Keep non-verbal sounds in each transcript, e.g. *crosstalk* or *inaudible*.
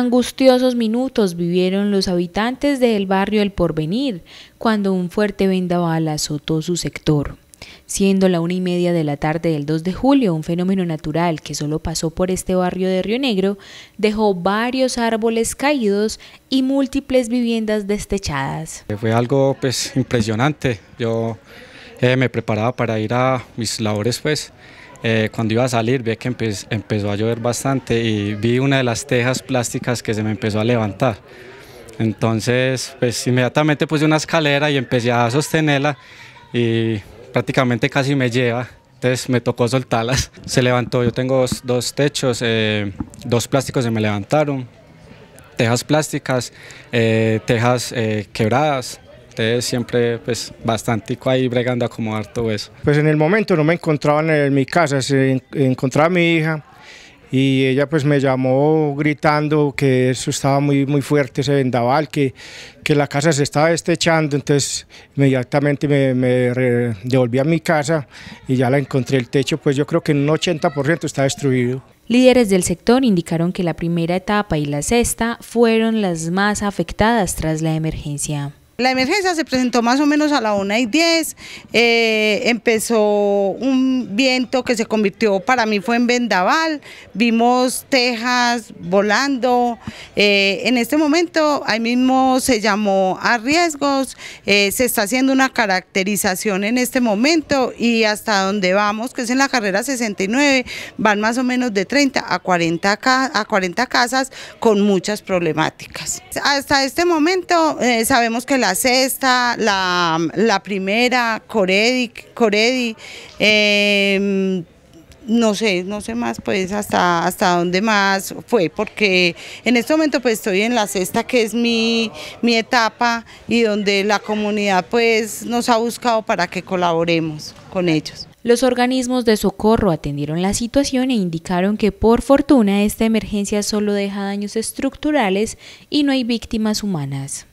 Angustiosos minutos vivieron los habitantes del barrio El Porvenir cuando un fuerte vendaval azotó su sector. Siendo la una y media de la tarde del 2 de julio, un fenómeno natural que solo pasó por este barrio de Río Negro dejó varios árboles caídos y múltiples viviendas destechadas. Eh, fue algo pues impresionante. Yo eh, me preparaba para ir a mis labores pues eh, cuando iba a salir vi que empezó a llover bastante y vi una de las tejas plásticas que se me empezó a levantar. Entonces, pues inmediatamente puse una escalera y empecé a sostenerla y prácticamente casi me lleva. Entonces me tocó soltarlas. *laughs* Se levantó, yo tengo dos, techos, eh, dos plásticos se me levantaron, tejas plásticas, eh, tejas quebradas, ustedes siempre pues bastante ahí bregando a acomodar todo eso. Pues en el momento no me encontraban en mi casa, se encontraba a mi hija y ella pues me llamó gritando que eso estaba muy, muy fuerte, ese vendaval, que, que la casa se estaba destechando, entonces inmediatamente me, me devolví a mi casa y ya la encontré el techo, pues yo creo que en un 80% está destruido. Líderes del sector indicaron que la primera etapa y la sexta fueron las más afectadas tras la emergencia. La emergencia se presentó más o menos a la 1 y 10, eh, empezó un viento que se convirtió, para mí fue en vendaval, vimos tejas volando, eh, en este momento ahí mismo se llamó a riesgos, eh, se está haciendo una caracterización en este momento y hasta donde vamos, que es en la carrera 69, van más o menos de 30 a 40, a 40 casas con muchas problemáticas. Hasta este momento sabemos que la la sexta, la, Primera, Coredi, Coredi em, no sé, no sé más pues hasta, hasta dónde más fue, porque en este momento pues estoy en la sexta que es mi, mi etapa y donde la comunidad pues nos ha buscado para que colaboremos con ellos. Los organismos de socorro atendieron la situación e indicaron que por fortuna esta emergencia solo deja daños estructurales y no hay víctimas humanas.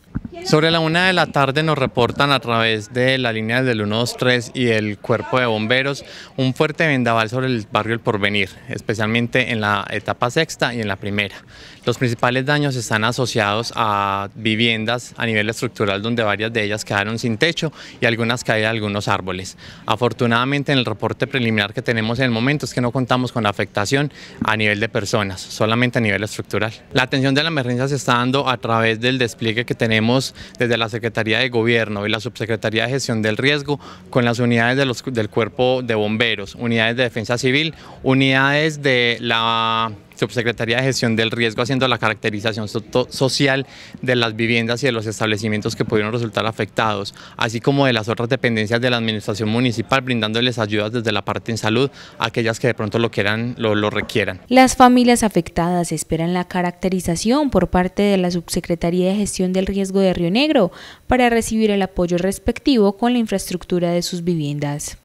Sobre la una de la tarde nos reportan a través de la línea del 123 y el cuerpo de bomberos un fuerte vendaval sobre el barrio El Porvenir, especialmente en la etapa sexta y en la primera. Los principales daños están asociados a viviendas a nivel estructural donde varias de ellas quedaron sin techo y algunas caídas de algunos árboles. Afortunadamente en el reporte preliminar que tenemos en el momento es que no contamos con afectación a nivel de personas, solamente a nivel estructural. La atención de la emergencia se está dando a través del despliegue que tenemos desde la Secretaría de Gobierno y la Subsecretaría de Gestión del Riesgo con las unidades del Cuerpo de Bomberos, unidades de Defensa Civil, unidades de la Subsecretaría de Gestión del Riesgo haciendo la caracterización social de las viviendas y de los establecimientos que pudieron resultar afectados, así como de las otras dependencias de la Administración Municipal, brindándoles ayudas desde la parte en salud a aquellas que de pronto lo, quieran, lo, lo requieran. Las familias afectadas esperan la caracterización por parte de la Subsecretaría de Gestión del Riesgo de Río Negro para recibir el apoyo respectivo con la infraestructura de sus viviendas.